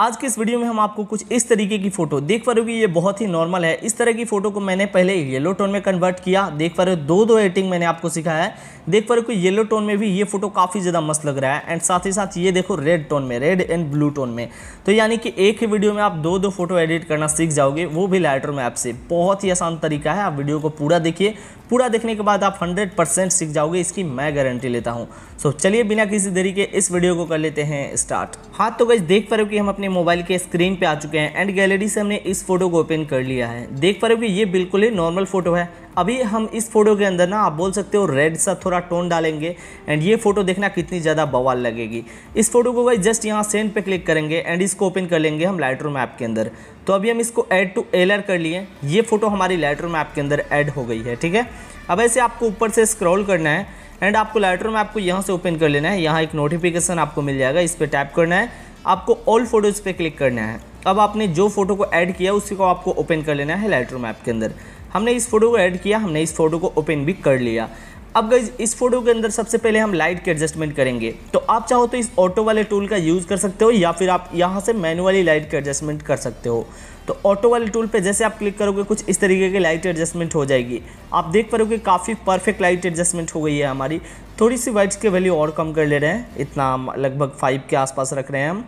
आज के इस वीडियो में हम आपको कुछ इस तरीके की फ़ोटो देख पा रहे हो ये बहुत ही नॉर्मल है इस तरह की फ़ोटो को मैंने पहले येलो टोन में कन्वर्ट किया देख पा रहे हो दो दो एडिटिंग मैंने आपको सिखाया है देख पा रहे हो कि येलो टोन में भी ये फोटो काफ़ी ज़्यादा मस्त लग रहा है एंड साथ ही साथ ये देखो रेड टोन में रेड एंड ब्लू टोन में तो यानी कि एक ही वीडियो में आप दो दो फोटो एडिट करना सीख जाओगे वो भी लाइटर में आपसे बहुत ही आसान तरीका है आप वीडियो को पूरा देखिए पूरा देखने के बाद आप 100 परसेंट सीख जाओगे इसकी मैं गारंटी लेता हूँ सो चलिए बिना किसी देरी के इस वीडियो को कर लेते हैं स्टार्ट हाथ तो गई देख पा रहे हो कि हम अपने मोबाइल के स्क्रीन पे आ चुके हैं एंड गैलरी से हमने इस फोटो को ओपन कर लिया है देख पा रहे हो कि ये बिल्कुल ही नॉर्मल फोटो है अभी हम इस फोटो के अंदर ना आप बोल सकते हो रेड सा थोड़ा टोन डालेंगे एंड ये फोटो देखना कितनी ज़्यादा बवाल लगेगी इस फोटो को भाई जस्ट यहाँ सेंड पे क्लिक करेंगे एंड इसको ओपन कर लेंगे हम लाइट रूम ऐप के अंदर तो अभी हम इसको ऐड टू एलर कर लिए ये फोटो हमारी लाइट रूम ऐप के अंदर ऐड हो गई है ठीक है अब ऐसे आपको ऊपर से स्क्रॉल करना है एंड आपको लाइट रूम ऐप को यहाँ से ओपन कर लेना है यहाँ एक नोटिफिकेशन आपको मिल जाएगा इस पर टैप करना है आपको ऑल फोटोज़ पे क्लिक करना है अब आपने जो फोटो को ऐड किया उसी को आपको ओपन कर लेना है लाइट रूम ऐप के अंदर हमने इस फोटो को ऐड किया हमने इस फोटो को ओपन भी कर लिया अब गई इस फोटो के अंदर सबसे पहले हम लाइट के एडजस्टमेंट करेंगे तो आप चाहो तो इस ऑटो वाले टूल का यूज़ कर सकते हो या फिर आप यहाँ से मैनुअली लाइट के एडजस्टमेंट कर सकते हो तो ऑटो वाले टूल पे जैसे आप क्लिक करोगे कुछ इस तरीके की लाइट एडजस्टमेंट हो जाएगी आप देख पा रहे हो कि काफ़ी परफेक्ट लाइट एडजस्टमेंट हो गई है हमारी थोड़ी सी वाइट्स की वैल्यू और कम कर ले रहे हैं इतना लगभग फाइव के आसपास रख रहे हैं हम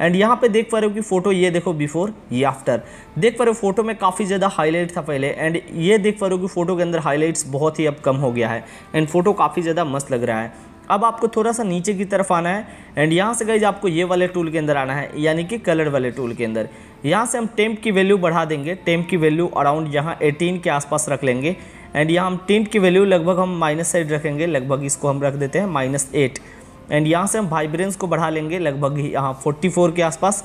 एंड यहाँ पे देख पा रहे हो कि फ़ोटो ये देखो बिफोर ये आफ्टर देख पा रहे हो फोटो में काफ़ी ज़्यादा हाईलाइट था पहले एंड ये देख पा रहे हो कि फ़ोटो के अंदर हाईलाइट्स बहुत ही अब कम हो गया है एंड फोटो काफ़ी ज़्यादा मस्त लग रहा है अब आपको थोड़ा सा नीचे की तरफ आना है एंड यहाँ से गई आपको ये वाले टूल के अंदर आना है यानी कि कलर वाले टूल के अंदर यहाँ से हम टेम्प की वैल्यू बढ़ा देंगे टेम्प की वैल्यू अराउंड यहाँ एटीन के आसपास रख लेंगे एंड यहाँ हम टेंट की वैल्यू लगभग हम माइनस साइड रखेंगे लगभग इसको हम रख देते हैं माइनस एट एंड यहाँ से हम वाइब्रेंस को बढ़ा लेंगे लगभग यहाँ फोर्टी फोर के आसपास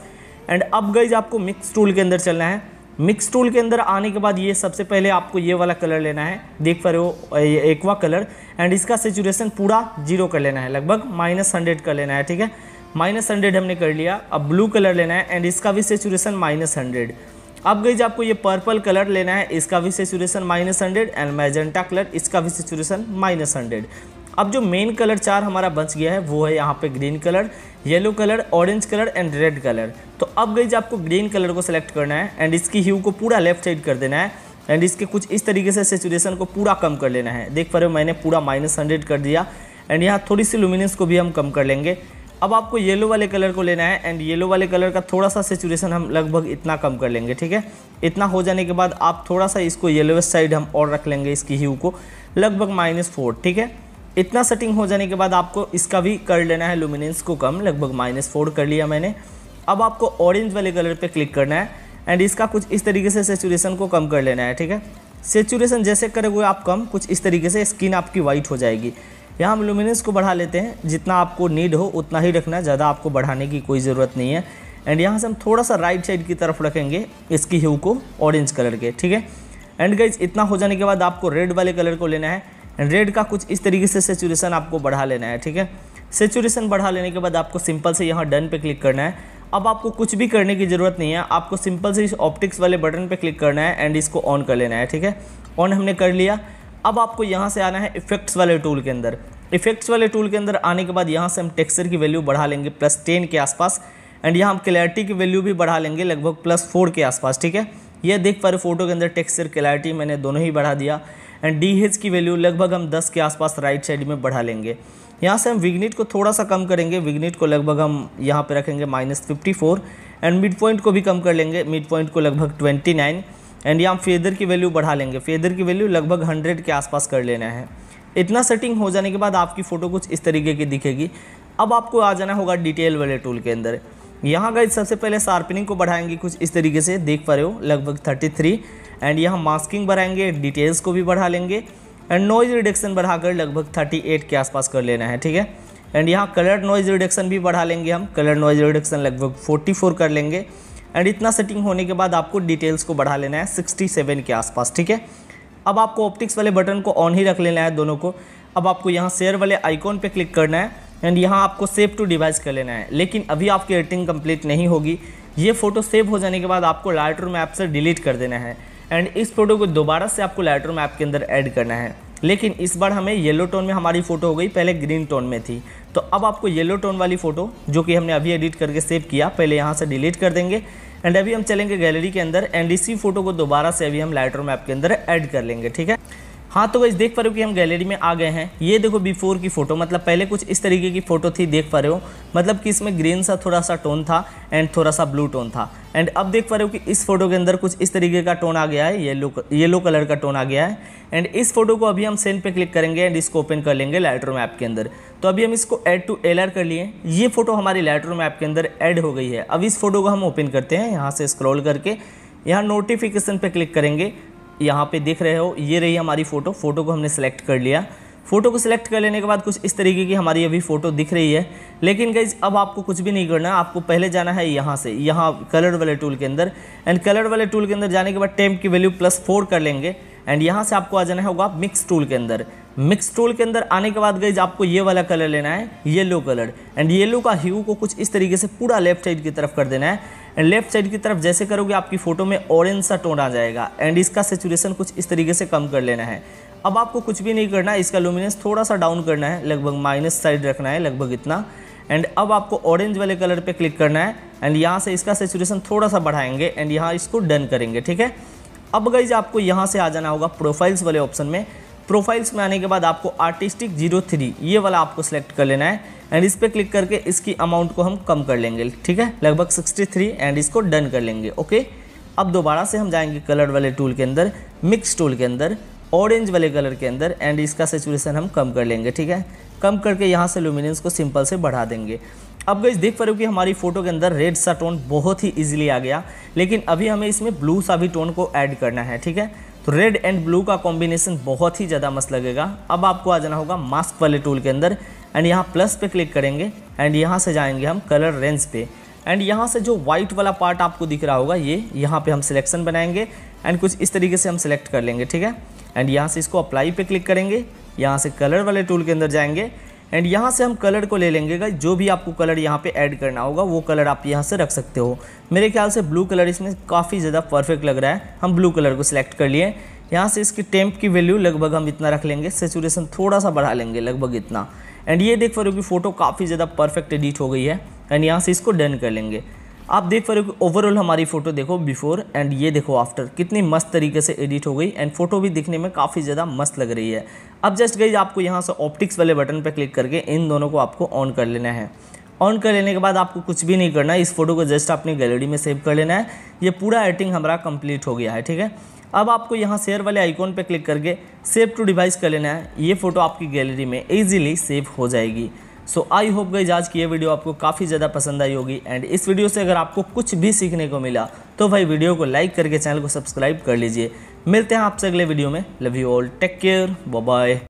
एंड अब गई आपको मिक्स टूल के अंदर चलना है मिक्स टूल के अंदर आने के बाद ये सबसे पहले आपको ये वाला कलर लेना है देख पा रहे हो एक्वा कलर एंड इसका सेचुरेशन पूरा जीरो कर लेना है लगभग माइनस हंड्रेड कर लेना है ठीक है माइनस हंड्रेड हमने कर लिया अब ब्लू कलर लेना है एंड इसका भी सेचुरेशन माइनस हंड्रेड अब गई आपको ये पर्पल कलर लेना है इसका भी saturation minus hundred and magenta colour इसका भी सेचुरेशन माइनस हंड्रेड अब जो मेन कलर चार हमारा बच गया है वो है यहाँ पे green colour yellow colour orange colour and red colour तो अब गई आपको ग्रीन कलर को सेलेक्ट करना है एंड इसकी ह्यू को पूरा लेफ्ट साइड कर देना है एंड इसके कुछ इस तरीके से सेचुरेशन को पूरा कम कर लेना है देख पा रहे हो मैंने पूरा माइनस हंड्रेड कर दिया एंड यहाँ थोड़ी सी लुमिनेंस को भी हम कम कर लेंगे अब आपको येलो वाले कलर को लेना है एंड येलो वाले कलर का थोड़ा सा सेचुरेशन हम लगभग इतना कम कर लेंगे ठीक है इतना हो जाने के बाद आप थोड़ा सा इसको येलोवेस्ट साइड हम और रख लेंगे इसकी ह्यू को लगभग माइनस फोर ठीक है इतना सेटिंग हो जाने के बाद आपको इसका भी कर लेना है लुमिनेंस को कम लगभग माइनस फोर कर लिया मैंने अब आपको ऑरेंज वाले कलर पे क्लिक करना है एंड इसका कुछ इस तरीके से सेचुरेशन को कम कर लेना है ठीक है सेचुरेशन जैसे करोगे आप कम कुछ इस तरीके से स्किन आपकी वाइट हो जाएगी यहाँ हम लुमिनेंस को बढ़ा लेते हैं जितना आपको नीड हो उतना ही रखना ज़्यादा आपको बढ़ाने की कोई ज़रूरत नहीं है एंड यहाँ से हम थोड़ा सा राइट साइड की तरफ रखेंगे इसकी ह्यू को ऑरेंज कलर के ठीक है एंड गाइज इतना हो जाने के बाद आपको रेड वाले कलर को लेना है रेड का कुछ इस तरीके से सेचुरेशन आपको बढ़ा लेना है ठीक है सेचुरेशन बढ़ा लेने के बाद आपको सिंपल से यहाँ डन पे क्लिक करना है अब आपको कुछ भी करने की ज़रूरत नहीं है आपको सिंपल से इस ऑप्टिक्स वाले बटन पे क्लिक करना है एंड इसको ऑन कर लेना है ठीक है ऑन हमने कर लिया अब आपको यहाँ से आना है इफेक्ट्स वाले टूल के अंदर इफेक्ट्स वाले टूल के अंदर आने के बाद यहाँ से हम टेक्सचर की वैल्यू बढ़ा लेंगे प्लस टेन के आसपास एंड यहाँ हम क्लैरिटी की वैल्यू भी बढ़ा लेंगे लगभग प्लस फोर के आसपास ठीक है ये देख पा रहे फोटो के अंदर टेक्सचर क्लैरिटी मैंने दोनों ही बढ़ा दिया एंड डी एच की वैल्यू लगभग हम दस के आसपास राइट साइड में बढ़ा लेंगे यहाँ से हम विग्निट को थोड़ा सा कम करेंगे विग्निट को लगभग हम यहाँ पे रखेंगे minus fifty four and mid point को भी कम कर लेंगे मिड पॉइंट को लगभग ट्वेंटी नाइन एंड यहाँ फेदर की वैल्यू बढ़ा लेंगे फेदर की वैल्यू लगभग हंड्रेड के आसपास कर लेना है इतना सेटिंग हो जाने के बाद आपकी फ़ोटो कुछ इस तरीके की दिखेगी अब आपको आ जाना होगा डिटेल वाले टूल के अंदर यहाँ का सबसे पहले शार्पनिंग को बढ़ाएंगे कुछ इस तरीके से देख पा रहे हो लगभग थर्टी थ्री एंड यहाँ मास्किंग बढ़ाएंगे डिटेल्स को भी बढ़ा लेंगे एंड नॉइज रिडक्शन बढ़ाकर लगभग 38 के आसपास कर लेना है ठीक है एंड यहाँ कलर नॉइज रिडक्शन भी बढ़ा लेंगे हम कलर नॉइज रिडक्शन लगभग 44 कर लेंगे एंड इतना सेटिंग होने के बाद आपको डिटेल्स को बढ़ा लेना है 67 के आसपास ठीक है अब आपको ऑप्टिक्स वाले बटन को ऑन ही रख लेना है दोनों को अब आपको यहाँ शेयर वाले आइकॉन पर क्लिक करना है एंड यहाँ आपको सेव टू डिवाइस कर लेना है लेकिन अभी आपकी एडिटिंग कंप्लीट नहीं होगी ये फ़ोटो सेव हो जाने के बाद आपको लाइट रूम ऐप से डिलीट कर देना है एंड इस फोटो को दोबारा से आपको लाइटर ऐप के अंदर ऐड करना है लेकिन इस बार हमें येलो टोन में हमारी फ़ोटो हो गई पहले ग्रीन टोन में थी तो अब आपको येलो टोन वाली फ़ोटो जो कि हमने अभी एडिट करके सेव किया पहले यहाँ से डिलीट कर देंगे एंड अभी हम चलेंगे गैलरी के अंदर एंड इसी फोटो को दोबारा से अभी हम लाइटर ऐप के अंदर ऐड कर लेंगे ठीक है हाँ तो गाइज देख पा रहे हो कि हम गैलरी में आ गए हैं ये देखो बिफोर की फ़ोटो मतलब पहले कुछ इस तरीके की फ़ोटो थी देख पा रहे हो मतलब कि इसमें ग्रीन सा थोड़ा सा टोन था एंड थोड़ा सा ब्लू टोन था एंड अब देख पा रहे हो कि इस फोटो के अंदर कुछ इस तरीके का टोन आ गया है येलो येलो कलर का टोन आ गया है एंड इस फोटो को अभी हम सेंड पे क्लिक करेंगे एंड इसको ओपन कर लेंगे लाइटर ऐप के अंदर तो अभी हम इसको ऐड टू एल कर लिए ये फोटो हमारी लाइटर ऐप के अंदर ऐड हो गई है अब इस फोटो को हम ओपन करते हैं यहाँ से स्क्रॉल करके यहाँ नोटिफिकेशन पे क्लिक करेंगे यहाँ पे देख रहे हो ये रही हमारी फ़ोटो फ़ोटो को हमने सेलेक्ट कर लिया फ़ोटो को सिलेक्ट कर लेने के बाद कुछ इस तरीके की हमारी अभी फ़ोटो दिख रही है लेकिन गई अब आपको कुछ भी नहीं करना है आपको पहले जाना है यहाँ से यहाँ कलर वाले टूल के अंदर एंड कलर वाले टूल के अंदर जाने के बाद टेम्प की वैल्यू प्लस फोर कर लेंगे एंड यहाँ से आपको आ जाना होगा मिक्स टूल के अंदर मिक्स टूल के अंदर आने के बाद गई आपको ये वाला कलर लेना है येलो कलर एंड येलो का ह्यू को कुछ इस तरीके से पूरा लेफ्ट साइड की तरफ कर देना है एंड लेफ्ट साइड की तरफ जैसे करोगे आपकी फ़ोटो में ऑरेंज सा टोन आ जाएगा एंड इसका सेचुरेशन कुछ इस तरीके से कम कर लेना है अब आपको कुछ भी नहीं करना है इसका लुमिनेंस थोड़ा सा डाउन करना है लगभग माइनस साइड रखना है लगभग इतना एंड अब आपको ऑरेंज वाले कलर पे क्लिक करना है एंड यहाँ से इसका सेचुरेशन थोड़ा सा बढ़ाएंगे एंड यहाँ इसको डन करेंगे ठीक है अब गई आपको यहाँ से आ जाना होगा प्रोफाइल्स वाले ऑप्शन में प्रोफाइल्स में आने के बाद आपको आर्टिस्टिक जीरो थ्री ये वाला आपको सेलेक्ट कर लेना है एंड इस पर क्लिक करके इसकी अमाउंट को हम कम कर लेंगे ठीक है लगभग सिक्सटी थ्री एंड इसको डन कर लेंगे ओके अब दोबारा से हम जाएंगे कलर वाले टूल के अंदर मिक्स टूल के अंदर ऑरेंज वाले कलर के अंदर एंड इसका सेचुरेशन हम कम कर लेंगे ठीक है कम करके यहाँ से लुमिनेंस को सिंपल से बढ़ा देंगे अब गई देख पा रहे हो कि हमारी फ़ोटो के अंदर रेड सा टोन बहुत ही इजीली आ गया लेकिन अभी हमें इसमें ब्लू सा भी टोन को ऐड करना है ठीक है तो रेड एंड ब्लू का कॉम्बिनेशन बहुत ही ज़्यादा मस्त लगेगा अब आपको आ जाना होगा मास्क वाले टूल के अंदर एंड यहाँ प्लस पे क्लिक करेंगे एंड यहाँ से जाएंगे हम कलर रेंज पे एंड यहाँ से जो वाइट वाला पार्ट आपको दिख रहा होगा ये यहाँ पे हम सिलेक्शन बनाएंगे एंड कुछ इस तरीके से हम सिलेक्ट कर लेंगे ठीक है एंड यहाँ से इसको अप्लाई पे क्लिक करेंगे यहाँ से कलर वाले टूल के अंदर जाएंगे एंड यहाँ से हम कलर को ले लेंगे गाइज जो भी आपको कलर यहाँ पे ऐड करना होगा वो कलर आप यहाँ से रख सकते हो मेरे ख्याल से ब्लू कलर इसमें काफ़ी ज़्यादा परफेक्ट लग रहा है हम ब्लू कलर को सिलेक्ट कर लिए यहाँ से इसकी टेम्प की वैल्यू लगभग हम इतना रख लेंगे सेचुरेशन थोड़ा सा बढ़ा लेंगे लगभग इतना एंड ये देख पा रहे हो कि फ़ोटो काफ़ी ज़्यादा परफेक्ट एडिट हो गई है एंड यहाँ से इसको डन कर लेंगे आप देख पा रहे हो ओवरऑल हमारी फ़ोटो देखो बिफोर एंड ये देखो आफ्टर कितनी मस्त तरीके से एडिट हो गई एंड फोटो भी दिखने में काफ़ी ज़्यादा मस्त लग रही है अब जस्ट गई आपको यहाँ से ऑप्टिक्स वाले बटन पर क्लिक करके इन दोनों को आपको ऑन कर लेना है ऑन कर लेने के बाद आपको कुछ भी नहीं करना है इस फोटो को जस्ट अपनी गैलरी में सेव कर लेना है ये पूरा एडिटिंग हमारा कंप्लीट हो गया है ठीक है अब आपको यहाँ शेयर वाले आइकॉन पर क्लिक करके सेव टू डिवाइस कर लेना है ये फ़ोटो आपकी गैलरी में ईजिली सेव हो जाएगी सो आई होप गई आज की ये वीडियो आपको काफ़ी ज़्यादा पसंद आई होगी एंड इस वीडियो से अगर आपको कुछ भी सीखने को मिला तो भाई वीडियो को लाइक करके चैनल को सब्सक्राइब कर लीजिए मिलते हैं आपसे अगले वीडियो में love you all take care bye